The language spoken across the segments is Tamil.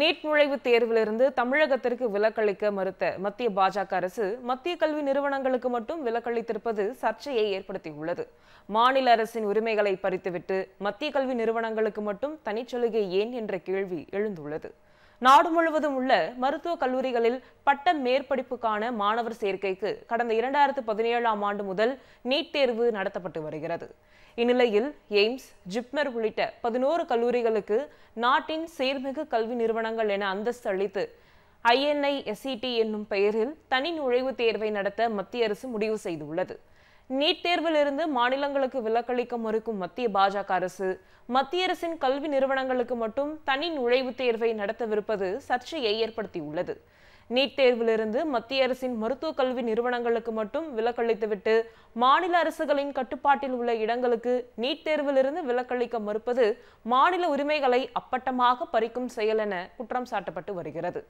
நீட் நுழைவுத் தேர்விலிருந்து தமிழகத்திற்கு விலக்களிக்க மறுத்த மத்திய பாஜக அரசு மத்திய கல்வி நிறுவனங்களுக்கு மட்டும் விலக்களித்திருப்பது சர்ச்சையை ஏற்படுத்தியுள்ளது மாநில அரசின் உரிமைகளை பறித்துவிட்டு மத்திய கல்வி நிறுவனங்களுக்கு மட்டும் தனிச்சலுகை ஏன் என்ற கேள்வி எழுந்துள்ளது நாடு முழுவதும் உள்ள மருத்துவக் கல்லூரிகளில் பட்ட மேற்படிப்புக்கான மாணவர் சேர்க்கைக்கு கடந்த இரண்டாயிரத்து பதினேழாம் ஆண்டு முதல் நீட் தேர்வு நடத்தப்பட்டு வருகிறது இந்நிலையில் எய்ம்ஸ் ஜிப்மர் உள்ளிட்ட பதினோரு கல்லூரிகளுக்கு நாட்டின் சீர்மிகு கல்வி நிறுவனங்கள் என அந்தஸ்து அளித்து ஐஎன்ஐ எஸ்இடி என்னும் பெயரில் தனி நுழைவுத் தேர்வை நடத்த மத்திய அரசு முடிவு செய்துள்ளது நீட் தேர்வில் இருந்து மாநிலங்களுக்கு விலக்களிக்க மறுக்கும் மத்திய பாஜக அரசு மத்திய அரசின் கல்வி நிறுவனங்களுக்கு மட்டும் தனி நுழைவுத் தேர்வை நடத்தவிருப்பது சர்ச்சையை ஏற்படுத்தியுள்ளது நீட் தேர்விலிருந்து மத்திய அரசின் மருத்துவ கல்வி நிறுவனங்களுக்கு மட்டும் விலக்களித்துவிட்டு மாநில அரசுகளின் கட்டுப்பாட்டில் உள்ள இடங்களுக்கு நீட் தேர்விலிருந்து விலக்களிக்க மறுப்பது மாநில உரிமைகளை அப்பட்டமாக பறிக்கும் செயல் என குற்றம் சாட்டப்பட்டு வருகிறது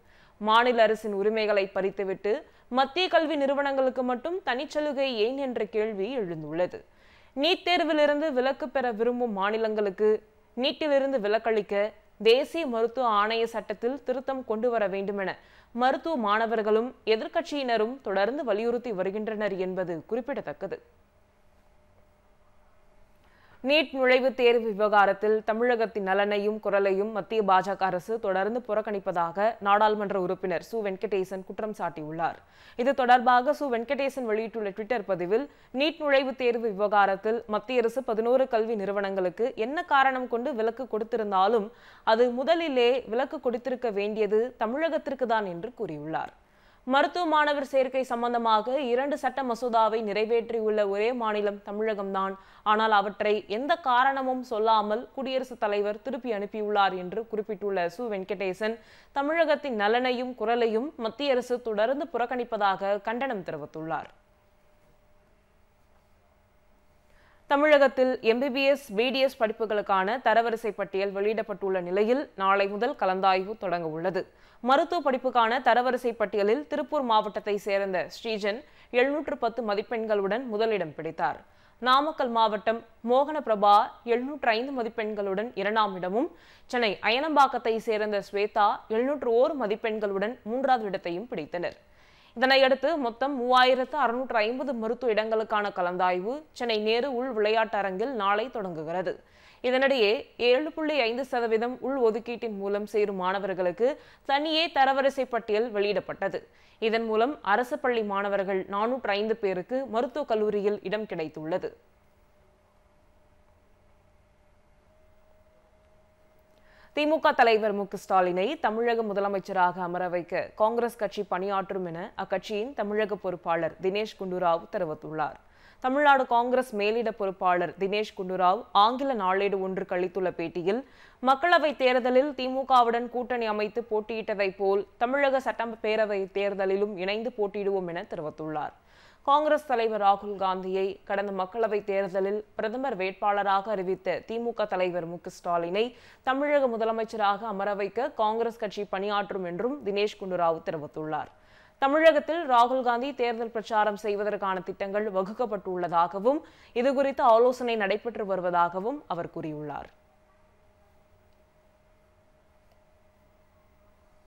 மாநில அரசின் உரிமைகளை பறித்துவிட்டு மத்திய கல்வி நிறுவனங்களுக்கு மட்டும் தனிச்சலுகை ஏன் என்ற கேள்வி எழுந்துள்ளது நீட் தேர்விலிருந்து விலக்கு பெற விரும்பும் மாநிலங்களுக்கு நீட்டிலிருந்து விலக்களிக்க தேசிய மருத்துவ ஆணைய சட்டத்தில் திருத்தம் கொண்டு வர வேண்டுமென மருத்துவ மாணவர்களும் எதிர்க்கட்சியினரும் தொடர்ந்து வலியுறுத்தி வருகின்றனர் என்பது குறிப்பிடத்தக்கது நீட் நுழைவுத் தேர்வு விவகாரத்தில் தமிழகத்தின் நலனையும் குரலையும் மத்திய பாஜக அரசு தொடர்ந்து புறக்கணிப்பதாக நாடாளுமன்ற உறுப்பினர் சு வெங்கடேசன் குற்றம் சாட்டியுள்ளார் இது தொடர்பாக சு வெங்கடேசன் வெளியிட்டுள்ள டுவிட்டர் பதிவில் நீட் நுழைவுத் தேர்வு விவகாரத்தில் மத்திய அரசு பதினோரு கல்வி நிறுவனங்களுக்கு என்ன காரணம் கொண்டு விலக்கு கொடுத்திருந்தாலும் அது முதலிலே விலக்கு கொடுத்திருக்க வேண்டியது தமிழகத்திற்கு தான் என்று கூறியுள்ளார் மருத்துவ மாணவர் சேர்க்கை சம்பந்தமாக இரண்டு சட்ட மசோதாவை நிறைவேற்றியுள்ள ஒரே மாநிலம் தமிழகம்தான் ஆனால் அவற்றை எந்த காரணமும் சொல்லாமல் குடியரசுத் தலைவர் திருப்பி அனுப்பியுள்ளார் என்று குறிப்பிட்டுள்ள சு வெங்கடேசன் தமிழகத்தின் நலனையும் குரலையும் மத்திய அரசு தொடர்ந்து புறக்கணிப்பதாக கண்டனம் தெரிவித்துள்ளார் தமிழகத்தில் எம்பிபிஎஸ் பிடிஎஸ் படிப்புகளுக்கான தரவரிசை பட்டியல் வெளியிடப்பட்டுள்ள நிலையில் நாளை முதல் கலந்தாய்வு தொடங்க உள்ளது மருத்துவ படிப்புக்கான தரவரிசை பட்டியலில் திருப்பூர் மாவட்டத்தை சேர்ந்த ஸ்ரீஜன் எழுநூற்று பத்து மதிப்பெண்களுடன் முதலிடம் பிடித்தார் நாமக்கல் மாவட்டம் மோகன பிரபா எழுநூற்று ஐந்து மதிப்பெண்களுடன் இரண்டாம் இடமும் சென்னை அயனம்பாக்கத்தை சேர்ந்த ஸ்வேதா எழுநூற்று ஓர் மதிப்பெண்களுடன் மூன்றாவது இடத்தையும் பிடித்தனர் இதனையடுத்து மொத்தம் மூவாயிரத்து அறுநூற்று ஐம்பது மருத்துவ இடங்களுக்கான கலந்தாய்வு சென்னை நேரு உள் விளையாட்டு அரங்கில் நாளை தொடங்குகிறது இதனிடையே ஏழு புள்ளி ஐந்து சதவீதம் உள் ஒதுக்கீட்டின் மூலம் சேரும் மாணவர்களுக்கு தனியே தரவரிசை பட்டியல் வெளியிடப்பட்டது இதன் மூலம் அரசு பள்ளி மாணவர்கள் நானூற்று ஐந்து பேருக்கு மருத்துவக் கல்லூரியில் இடம் கிடைத்துள்ளது திமுக தலைவர் மு ஸ்டாலினை தமிழக முதலமைச்சராக அமர வைக்க காங்கிரஸ் கட்சி பணியாற்றும் என அக்கட்சியின் தமிழக பொறுப்பாளர் தினேஷ் குண்டுராவ் தெரிவித்துள்ளார் தமிழ்நாடு காங்கிரஸ் மேலிட பொறுப்பாளர் தினேஷ் குண்டுராவ் ஆங்கில நாளேடு ஒன்று கழித்துள்ள பேட்டியில் மக்களவைத் தேர்தலில் திமுகவுடன் கூட்டணி அமைத்து போட்டியிட்டதைப் போல் தமிழக சட்டப்பேரவை தேர்தலிலும் இணைந்து போட்டியிடுவோம் என தெரிவித்துள்ளார் காங்கிரஸ் தலைவர் ராகுல் காந்தியை கடந்த மக்களவைத் தேர்தலில் பிரதமர் வேட்பாளராக அறிவித்த திமுக தலைவர் மு ஸ்டாலினை தமிழக முதலமைச்சராக அமர வைக்க காங்கிரஸ் கட்சி பணியாற்றும் என்றும் தினேஷ் குண்டுராவ் தெரிவித்துள்ளார் தமிழகத்தில் ராகுல் காந்தி தேர்தல் பிரச்சாரம் செய்வதற்கான திட்டங்கள் வகுக்கப்பட்டுள்ளதாகவும் இதுகுறித்து ஆலோசனை நடைபெற்று வருவதாகவும் அவர் கூறியுள்ளார்